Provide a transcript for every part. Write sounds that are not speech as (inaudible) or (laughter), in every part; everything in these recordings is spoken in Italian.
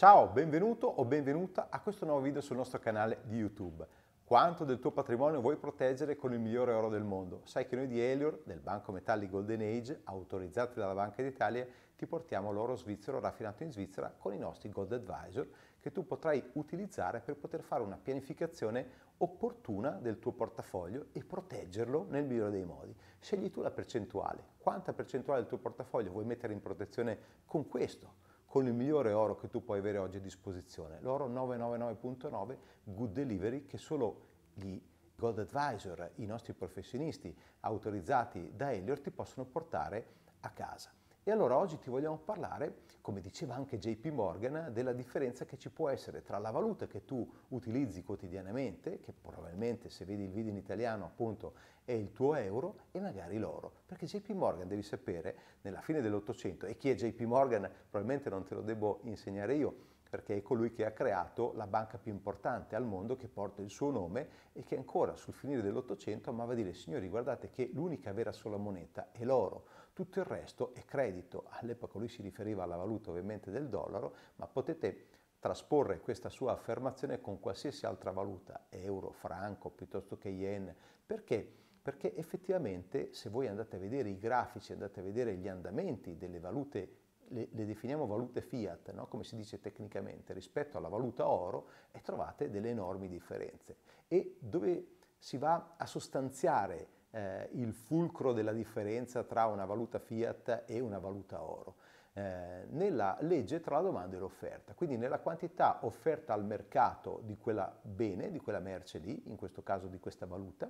Ciao, benvenuto o benvenuta a questo nuovo video sul nostro canale di YouTube. Quanto del tuo patrimonio vuoi proteggere con il migliore oro del mondo? Sai che noi di Elior, del Banco Metalli Golden Age, autorizzati dalla Banca d'Italia, ti portiamo l'oro svizzero raffinato in Svizzera con i nostri Gold Advisor che tu potrai utilizzare per poter fare una pianificazione opportuna del tuo portafoglio e proteggerlo nel migliore dei modi. Scegli tu la percentuale, quanta percentuale del tuo portafoglio vuoi mettere in protezione con questo? con il migliore oro che tu puoi avere oggi a disposizione, l'oro 999.9 Good Delivery che solo gli Gold Advisor, i nostri professionisti autorizzati da Elior ti possono portare a casa. E allora oggi ti vogliamo parlare, come diceva anche JP Morgan, della differenza che ci può essere tra la valuta che tu utilizzi quotidianamente, che probabilmente se vedi il video in italiano appunto è il tuo euro, e magari l'oro. Perché JP Morgan, devi sapere, nella fine dell'Ottocento, e chi è JP Morgan probabilmente non te lo devo insegnare io, perché è colui che ha creato la banca più importante al mondo che porta il suo nome e che ancora sul finire dell'Ottocento amava dire signori guardate che l'unica vera sola moneta è l'oro, tutto il resto è credito, all'epoca lui si riferiva alla valuta ovviamente del dollaro, ma potete trasporre questa sua affermazione con qualsiasi altra valuta, euro, franco piuttosto che yen, perché? Perché effettivamente se voi andate a vedere i grafici, andate a vedere gli andamenti delle valute le, le definiamo valute fiat, no? come si dice tecnicamente, rispetto alla valuta oro e trovate delle enormi differenze. E dove si va a sostanziare eh, il fulcro della differenza tra una valuta fiat e una valuta oro? Eh, nella legge tra la domanda e l'offerta, quindi nella quantità offerta al mercato di quella bene, di quella merce lì, in questo caso di questa valuta,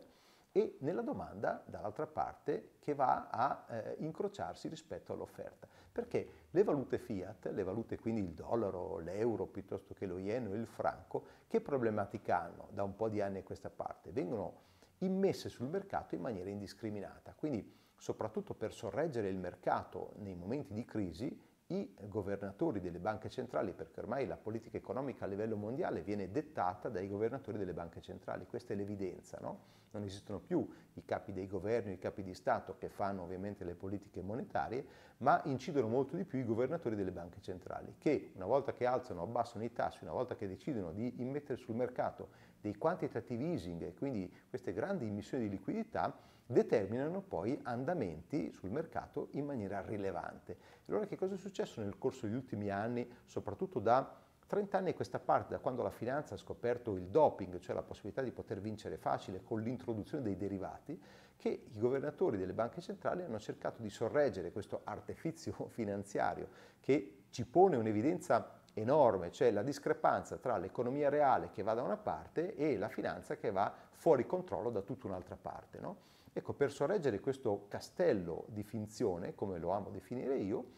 e nella domanda dall'altra parte che va a eh, incrociarsi rispetto all'offerta. Perché le valute fiat, le valute quindi il dollaro, l'euro piuttosto che lo yen o il franco, che problematica hanno da un po' di anni a questa parte? Vengono immesse sul mercato in maniera indiscriminata. Quindi soprattutto per sorreggere il mercato nei momenti di crisi i governatori delle banche centrali, perché ormai la politica economica a livello mondiale viene dettata dai governatori delle banche centrali, questa è l'evidenza, no? non esistono più i capi dei governi, i capi di Stato che fanno ovviamente le politiche monetarie, ma incidono molto di più i governatori delle banche centrali, che una volta che alzano o abbassano i tassi, una volta che decidono di immettere sul mercato dei quantitative easing quindi queste grandi immissioni di liquidità, determinano poi andamenti sul mercato in maniera rilevante. Allora che cosa è successo nel corso degli ultimi anni, soprattutto da 30 anni a questa parte, da quando la finanza ha scoperto il doping, cioè la possibilità di poter vincere facile con l'introduzione dei derivati, che i governatori delle banche centrali hanno cercato di sorreggere questo artefizio (laughs) finanziario che ci pone un'evidenza enorme, cioè la discrepanza tra l'economia reale che va da una parte e la finanza che va fuori controllo da tutta un'altra parte. No? Ecco, per sorreggere questo castello di finzione, come lo amo definire io,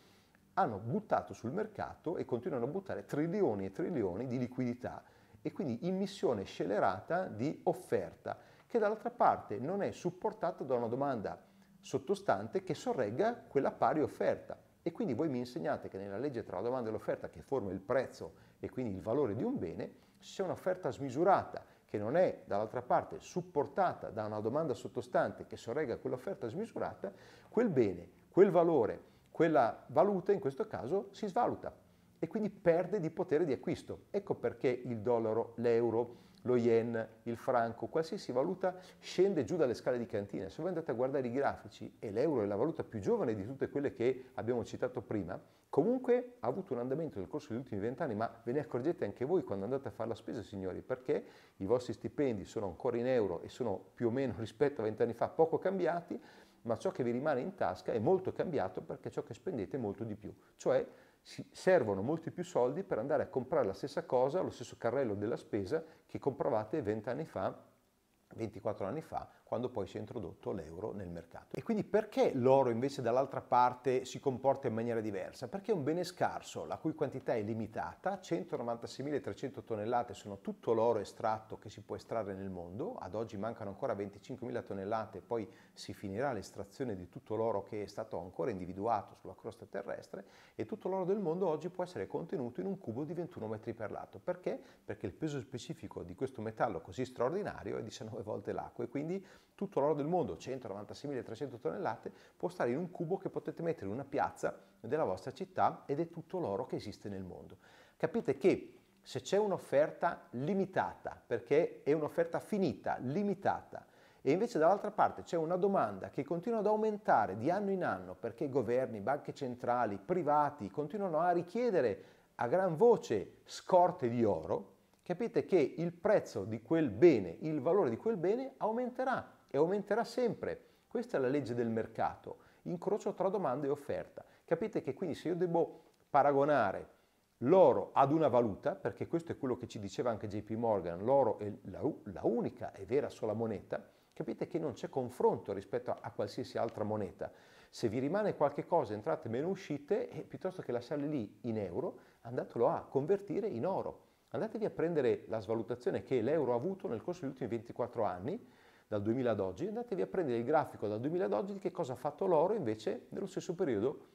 hanno buttato sul mercato e continuano a buttare trilioni e trilioni di liquidità e quindi immissione scelerata di offerta che dall'altra parte non è supportata da una domanda sottostante che sorregga quella pari offerta. E quindi voi mi insegnate che nella legge tra la domanda e l'offerta, che forma il prezzo e quindi il valore di un bene, c'è un'offerta smisurata che non è dall'altra parte supportata da una domanda sottostante che sorregga quell'offerta smisurata, quel bene, quel valore, quella valuta in questo caso si svaluta e quindi perde di potere di acquisto. Ecco perché il dollaro, l'euro, lo yen, il franco, qualsiasi valuta scende giù dalle scale di cantina. Se voi andate a guardare i grafici, e l'euro è la valuta più giovane di tutte quelle che abbiamo citato prima, comunque ha avuto un andamento nel corso degli ultimi vent'anni, ma ve ne accorgete anche voi quando andate a fare la spesa, signori, perché i vostri stipendi sono ancora in euro e sono più o meno (laughs) rispetto a vent'anni fa poco cambiati, ma ciò che vi rimane in tasca è molto cambiato perché ciò che spendete è molto di più. Cioè servono molti più soldi per andare a comprare la stessa cosa, lo stesso carrello della spesa che compravate 20 anni fa, 24 anni fa quando poi si è introdotto l'euro nel mercato. E quindi perché l'oro invece dall'altra parte si comporta in maniera diversa? Perché è un bene scarso, la cui quantità è limitata, 196.300 tonnellate sono tutto l'oro estratto che si può estrarre nel mondo, ad oggi mancano ancora 25.000 tonnellate, poi si finirà l'estrazione di tutto l'oro che è stato ancora individuato sulla crosta terrestre e tutto l'oro del mondo oggi può essere contenuto in un cubo di 21 metri per lato. Perché? Perché il peso specifico di questo metallo così straordinario è 19 volte l'acqua e quindi tutto l'oro del mondo, 196.300 tonnellate, può stare in un cubo che potete mettere in una piazza della vostra città ed è tutto l'oro che esiste nel mondo. Capite che se c'è un'offerta limitata, perché è un'offerta finita, limitata, e invece dall'altra parte c'è una domanda che continua ad aumentare di anno in anno perché governi, banche centrali, privati continuano a richiedere a gran voce scorte di oro, capite che il prezzo di quel bene, il valore di quel bene aumenterà e aumenterà sempre. Questa è la legge del mercato, incrocio tra domanda e offerta. Capite che quindi se io devo paragonare l'oro ad una valuta, perché questo è quello che ci diceva anche JP Morgan, l'oro è la, la unica e vera sola moneta, capite che non c'è confronto rispetto a, a, qualsiasi altra moneta. Se vi rimane qualche cosa, entrate meno uscite, e piuttosto che lasciarli lì in euro, andatelo a convertire in oro andatevi a prendere la svalutazione che l'euro ha avuto nel corso degli ultimi 24 anni, dal 2000 ad oggi, andatevi a prendere il grafico dal 2000 ad oggi di che cosa ha fatto l'oro invece nello stesso periodo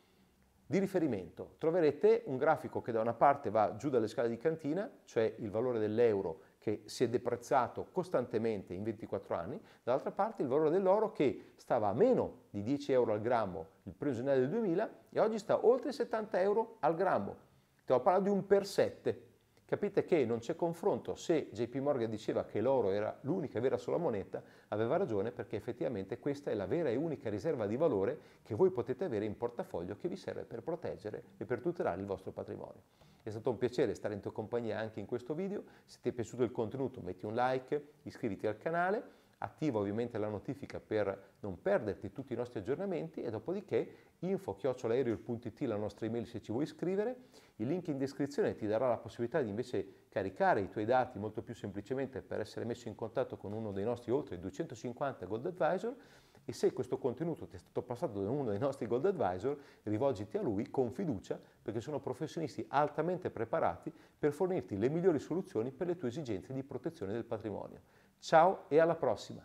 di riferimento. Troverete un grafico che da una parte va giù dalle scale di cantina, cioè il valore dell'euro che si è deprezzato costantemente in 24 anni, dall'altra parte il valore dell'oro che stava a meno di 10 euro al grammo il 1 gennaio del 2000 e oggi sta oltre 70 euro al grammo. Stiamo parlando di un per 7, Capite che non c'è confronto, se JP Morgan diceva che l'oro era l'unica vera sola moneta, aveva ragione perché effettivamente questa è la vera e unica riserva di valore che voi potete avere in portafoglio che vi serve per proteggere e per tutelare il vostro patrimonio. È stato un piacere stare in tua compagnia anche in questo video, se ti è piaciuto il contenuto metti un like, iscriviti al canale attiva ovviamente la notifica per non perderti tutti i nostri aggiornamenti e dopodiché info-aereo.it la nostra email se ci vuoi iscrivere, il link in descrizione ti darà la possibilità di invece caricare i tuoi dati molto più semplicemente per essere messo in contatto con uno dei nostri oltre 250 Gold Advisor e se questo contenuto ti è stato passato da uno dei nostri Gold Advisor rivolgiti a lui con fiducia perché sono professionisti altamente preparati per fornirti le migliori soluzioni per le tue esigenze di protezione del patrimonio. Tchau e à próxima.